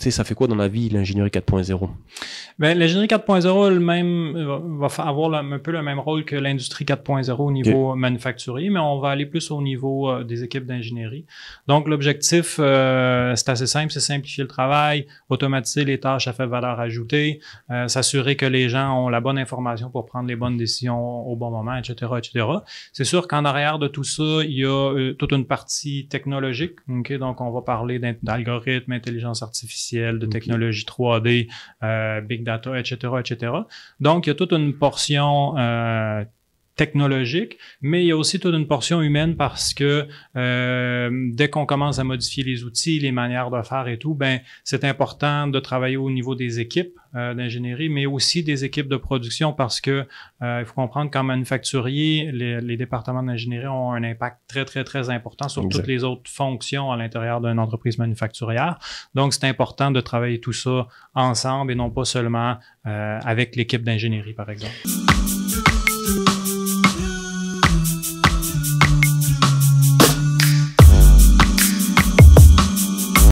Tu sais, ça fait quoi dans la vie l'ingénierie 4.0? Ben, l'ingénierie 4.0 même va avoir un peu le même rôle que l'industrie 4.0 au niveau euh, manufacturier, mais on va aller plus au niveau euh, des équipes d'ingénierie. Donc, l'objectif, euh, c'est assez simple, c'est simplifier le travail, automatiser les tâches à faible valeur ajoutée, s'assurer que les gens ont la bonne information pour prendre les bonnes décisions au bon moment, etc., etc. C'est sûr qu'en arrière de tout ça, il y a toute une partie technologique. Donc, on va parler d'algorithmes, intelligence artificielle, de technologie 3D, euh, big data, etc., etc. Donc, il y a toute une portion euh, technologique, mais il y a aussi toute une portion humaine parce que euh, dès qu'on commence à modifier les outils, les manières de faire et tout, ben c'est important de travailler au niveau des équipes euh, d'ingénierie, mais aussi des équipes de production parce que euh, il faut comprendre qu'en manufacturier, les, départements d'ingénierie ont un impact très très très important sur toutes les autres fonctions à l'intérieur d'une entreprise manufacturière. Donc c'est important de travailler tout ça ensemble et non pas seulement avec l'équipe d'ingénierie par exemple.